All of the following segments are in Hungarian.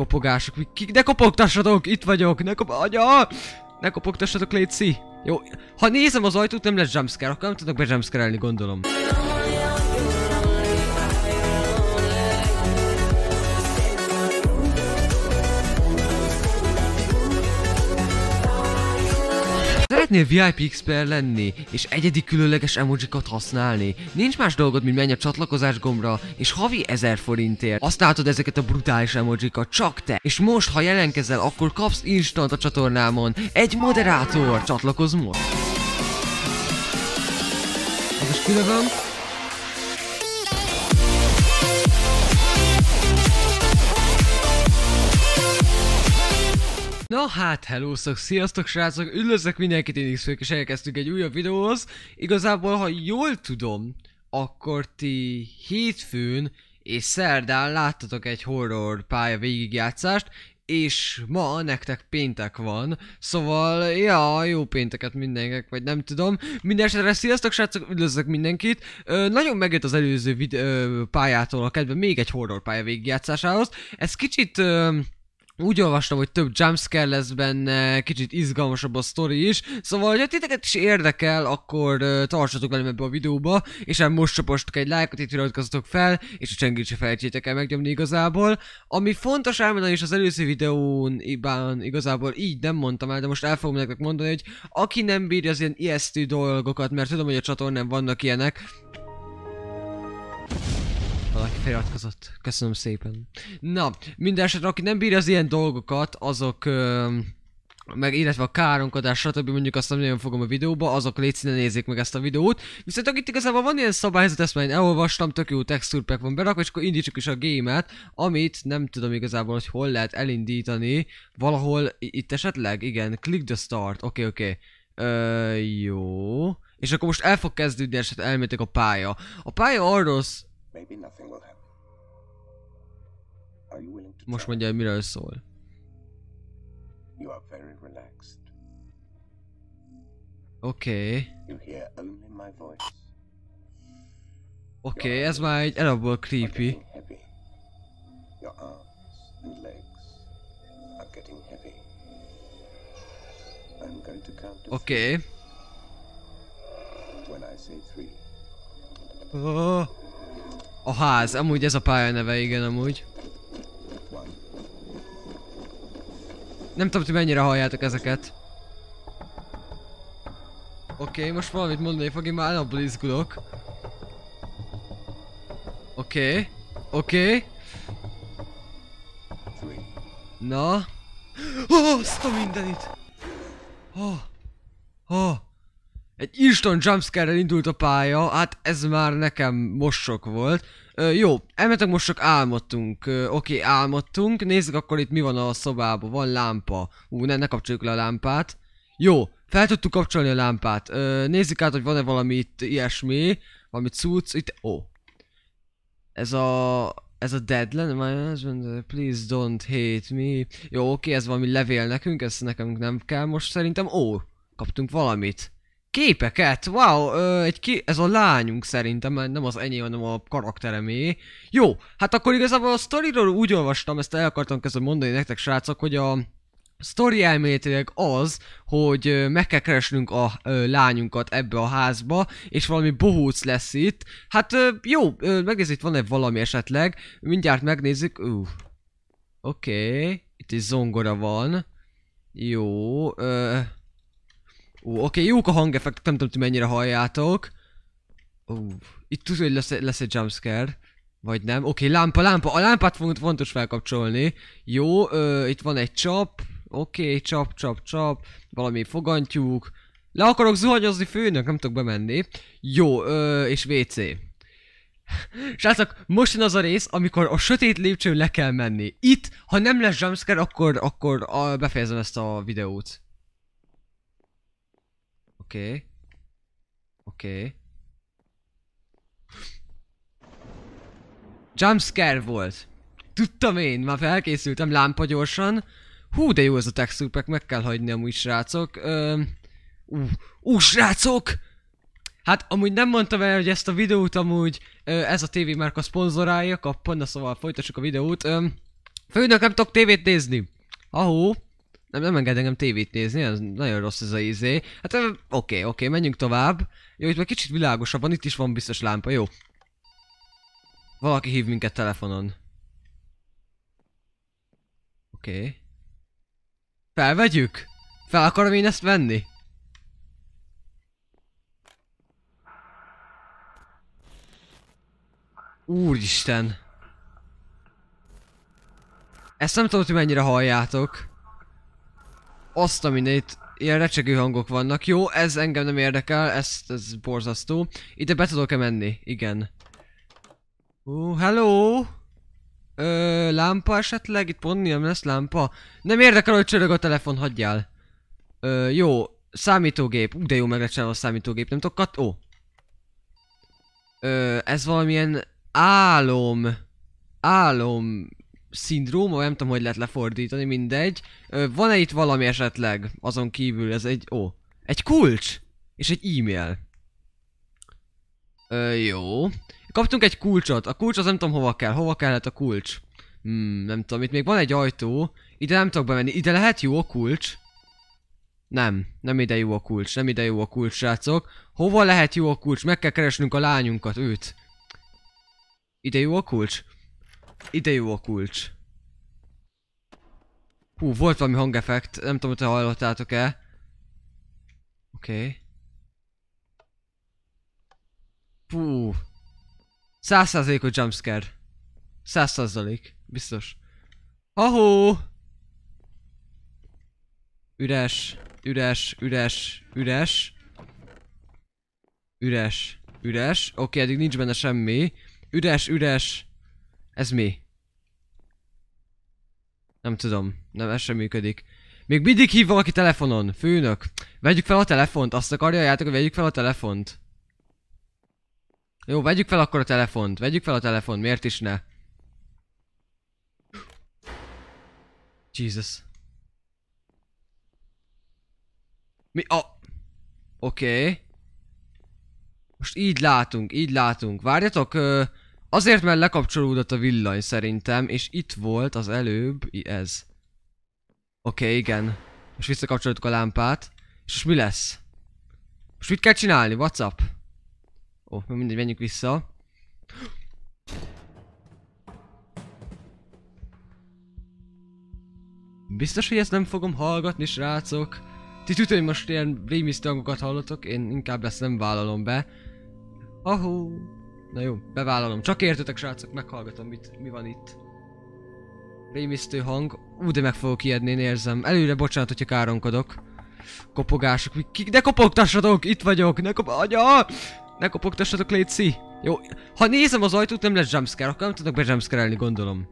kopogások. De kopogtassatok, itt vagyok, ne kop... Anya! Ne kopogtassatok, Léci! Jó, ha nézem az ajtót, nem lesz jumpscare, akkor nem tudok be gondolom. Szeretnél VIP XP lenni, és egyedi különleges emojikat használni? Nincs más dolgod, mint menj a csatlakozás gombra, és havi 1000 forintért látod ezeket a brutális emojikat, csak te. És most, ha jelenkezel, akkor kapsz instant a csatornámon egy moderátor. Csatlakozz most! is külövöm, Na hát, hello szok, sziasztok srácok, üdvözlök mindenkit, én x és elkezdtünk egy újabb videóhoz. Igazából, ha jól tudom, akkor ti hétfőn és szerdán láttatok egy horror pálya végigjátszást, és ma nektek péntek van, szóval, ja, jó pénteket mindenkinek, vagy nem tudom. Mindenesetre sziasztok srácok, üdvözlök mindenkit. Ö, nagyon megjött az előző ö, pályától a kedve még egy horror pálya végigjátszásához. Ez kicsit... Ö, úgy olvastam, hogy több jumpscare lesz benne, kicsit izgalmasabb a sztori is, szóval, ha titeket is érdekel, akkor uh, tartsatok velem ebbe a videóba, és hát most csapostok egy lájkot, itt iratkozzatok fel, és a csengét se felejtjétek el megnyomni igazából. Ami fontos elmondani is az előző videón, ibán, igazából így nem mondtam el, de most el fogom nektek mondani, hogy aki nem bírja az ilyen ijesztő dolgokat, mert tudom, hogy a csatornán vannak ilyenek, feliratkozott. Köszönöm szépen. Na, minden esetre, aki nem bírja az ilyen dolgokat, azok... Ö, meg illetve a káromkodás, stb. mondjuk azt nem nagyon fogom a videóba, azok légy ne nézzék meg ezt a videót. Viszont itt igazából van ilyen szabályzat, ezt már én elolvastam, tök jó textúrpek van berakva, és akkor indítsuk is a gémet, amit nem tudom igazából, hogy hol lehet elindítani, valahol itt esetleg, igen, click the start, oké, okay, oké. Okay. Ö, jó. És akkor most el fog kezdődni esetleg elméletek a pálya. A pálya arról Maybe nothing will happen. Most mondja, hogy miről szól. You are very relaxed. Oké. Okay. Oké, okay, ez már egy elabból creepy. Oké. Okay. Oh, a ház, amúgy ez a pálya neve, igen, amúgy. Nem tudom, hogy mennyire halljátok ezeket. Oké, okay, most valamit mondani fog, én már alapból izgulok. Oké, okay. oké. Okay. Na. Oh, azt a mindenit! Oh. Oh egy instant jumpscare indult a pálya, hát ez már nekem sok volt. Ö, jó, most sok álmodtunk. oké, álmodtunk. Nézzük akkor itt mi van a szobában. Van lámpa. Ú, ne, ne kapcsoljuk le a lámpát. Jó, fel tudtuk kapcsolni a lámpát. Ö, nézzük át, hogy van-e valami itt ilyesmi. Valami cucc. Itt, ó. Oh. Ez a... Ez a deadline, my husband, please don't hate me. Jó, oké, ez valami levél nekünk, ezt nekünk nem kell most szerintem. Ó, kaptunk valamit. Képeket, wow, ö, egy ki, ez a lányunk szerintem, nem az enyém, hanem a karakteremé. Jó, hát akkor igazából a sztoriról úgy olvastam, ezt el akartam kezdve mondani nektek srácok, hogy a sztori elméletileg az, hogy meg kell keresnünk a ö, lányunkat ebbe a házba, és valami bohóc lesz itt. Hát ö, jó, ö, megnézzük, itt van-e valami esetleg. Mindjárt megnézzük. Oké, okay. itt is zongora van. Jó, ö, Ó, oké, okay, jók a hangeffektek, nem tudom, hogy mennyire halljátok. Ó, itt tudod, hogy lesz, lesz egy jumpscare. Vagy nem? Oké, okay, lámpa, lámpa. A lámpát fogunk fontos felkapcsolni. Jó, ö, itt van egy csap. Oké, okay, csap, csap, csap. Valami fogantyúk. Le akarok zuhanyozni főnök, nem tudok bemenni. Jó, ö, és WC. Srácok, most jön az a rész, amikor a sötét lépcsőn le kell menni. Itt, ha nem lesz jumpscare, akkor, akkor a, befejezem ezt a videót. Oké. Oké. Jumpscare volt. Tudtam én, már felkészültem lámpa gyorsan. Hú, de jó ez a textúrpek, meg kell hagyni amúgy srácok. Ö, ú, ú, srácok! Hát amúgy nem mondtam el, hogy ezt a videót amúgy ö, ez a TV már a szponzorálja, kappan, na szóval folytassuk a videót. Ö, főnök, nem tudok tévét nézni. Ahó! nem, nem enged engem tévét nézni, ez nagyon rossz ez a izé. Hát oké, okay, oké, okay, menjünk tovább. Jó, itt már kicsit világosabb van, itt is van biztos lámpa, jó. Valaki hív minket telefonon. Oké. Okay. Felvegyük? Fel akarom én ezt venni? Úristen. Ezt nem tudom, hogy mennyire halljátok azt a mindenit, ilyen recsegő hangok vannak. Jó, ez engem nem érdekel, ez, ez borzasztó. Ide be tudok-e menni? Igen. Ó, uh, hello! Ö, lámpa esetleg? Itt pont nem lesz lámpa. Nem érdekel, hogy csörög a telefon, hagyjál. Ö, jó, számítógép. Ú, de jó meg a számítógép. Nem tudok kat... Ó. Ö, ez valamilyen álom. Álom szindróma, nem tudom, hogy lehet lefordítani, mindegy. Van-e itt valami esetleg azon kívül, ez egy, ó, egy kulcs és egy e-mail. Ö, jó. Kaptunk egy kulcsot. A kulcs az nem tudom hova kell. Hova kellett a kulcs? Hmm, nem tudom. Itt még van egy ajtó. Ide nem tudok bemenni. Ide lehet jó a kulcs? Nem. Nem ide jó a kulcs. Nem ide jó a kulcs, srácok. Hova lehet jó a kulcs? Meg kell keresnünk a lányunkat, őt. Ide jó a kulcs? Ide jó a kulcs. Hú, volt valami hangeffekt, nem tudom, hogy te hallottátok-e. Oké. Okay. Pú. Százszázalékos jumpscare. Százszázalék, biztos. Ahó! Üres, üres, üres, üres. Üres, üres. Oké, okay, eddig nincs benne semmi. Üres, üres. Ez mi? Nem tudom, nem ez sem működik. Még mindig hív valaki telefonon, főnök. Vegyük fel a telefont, azt akarja játok, hogy vegyük fel a telefont. Jó, vegyük fel akkor a telefont, vegyük fel a telefont, miért is ne? Jesus. Mi a... Oké. Okay. Most így látunk, így látunk. Várjatok, ö... Uh Azért, mert lekapcsolódott a villany szerintem, és itt volt az előbb ez. Oké, okay, igen. Most visszakapcsoltuk a lámpát. És most mi lesz? Most mit kell csinálni? WhatsApp? Ó, oh, mindegy, menjünk vissza. Biztos, hogy ezt nem fogom hallgatni, srácok. Ti tudod, hogy most ilyen rémisztő hangokat hallotok, én inkább ezt nem vállalom be. Ahó. Na jó, bevállalom. Csak értetek srácok, meghallgatom mit, mi van itt. Rémisztő hang. Ú, de meg fogok ijedni, én érzem. Előre bocsánat, hogyha káronkodok. Kopogások. Ki, ne kopogtassatok, itt vagyok. Ne kop... Anya! Ne kopogtassatok, Léci. Jó, ha nézem az ajtót, nem lesz jumpscare, akkor nem tudok be jumpscare gondolom.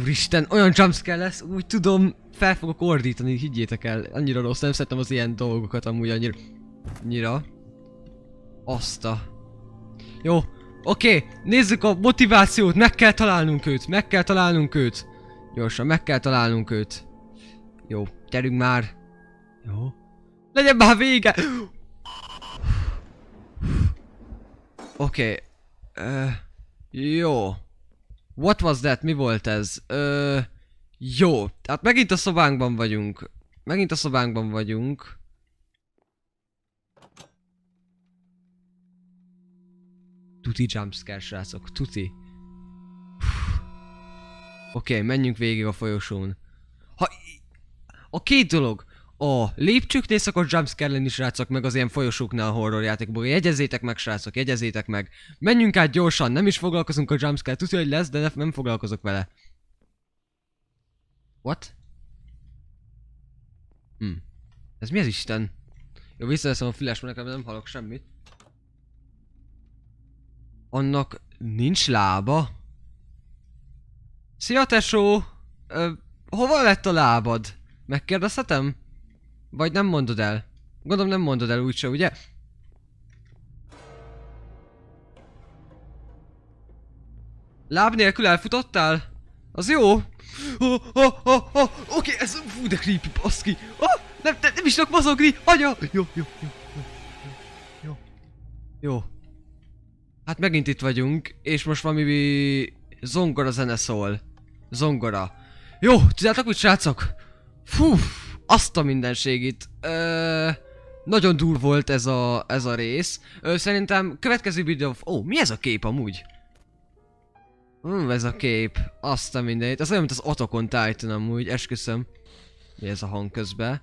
Úristen, olyan jumpscare lesz, úgy tudom, fel fogok ordítani, higgyétek el. Annyira rossz, nem szeretem az ilyen dolgokat amúgy annyira. annyira. Azt a... Jó, oké, okay. nézzük a motivációt, meg kell találnunk őt, meg kell találnunk őt. Gyorsan, meg kell találnunk őt. Jó, gyerünk már. Jó. Legyen már vége! Oké. Okay. Uh, jó. What was that? Mi volt ez? Uh, jó. Hát megint a szobánkban vagyunk. Megint a szobánkban vagyunk. Tuti jumpscare, srácok, tuti. Oké, okay, menjünk végig a folyosón. Ha... A két dolog, a lépcsőknél szokott jumpscare lenni, srácok, meg az ilyen folyosóknál a horror játékból. Jegyezzétek meg, srácok, jegyezzétek meg. Menjünk át gyorsan, nem is foglalkozunk a jumpscare. Tudja, hogy lesz, de ne, nem foglalkozok vele. What? Hm. Ez mi az Isten? Jó, visszaveszem a füles, mert nem hallok semmit. Annak nincs lába? Szia tesó! Ö, hova lett a lábad? Megkérdezhetem? Vagy nem mondod el? Gondolom nem mondod el úgyse, ugye? Láb nélkül elfutottál? Az jó? Oh, oh, oh, oh. Oké, okay, ez fú de creepy, baszki. Oh, nem, nem, nem is tudok mozogni, anya! Jó, jó, jó, jó, jó, jó. jó. Hát megint itt vagyunk, és most valami zongora zene szól. Zongora. Jó, tudjátok mit srácok? Fú, azt a mindenségit. Ö, nagyon dur volt ez a, ez a rész. Ö, szerintem következő videó... Ó, mi ez a kép amúgy? Hmm, ez a kép. Azt a mindenit. Ez olyan, mint az Otokon Titan amúgy, esküszöm. Mi ez a hang közben?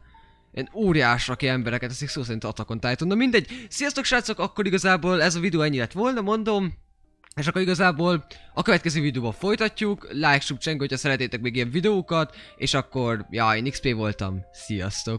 én óriás, aki embereket teszik szó szerint Atakon Titan. Na mindegy, sziasztok srácok, akkor igazából ez a videó ennyi lett volna, mondom. És akkor igazából a következő videóban folytatjuk, like, sub, csengő, hogyha szeretétek még ilyen videókat, és akkor, jaj, én XP voltam, sziasztok!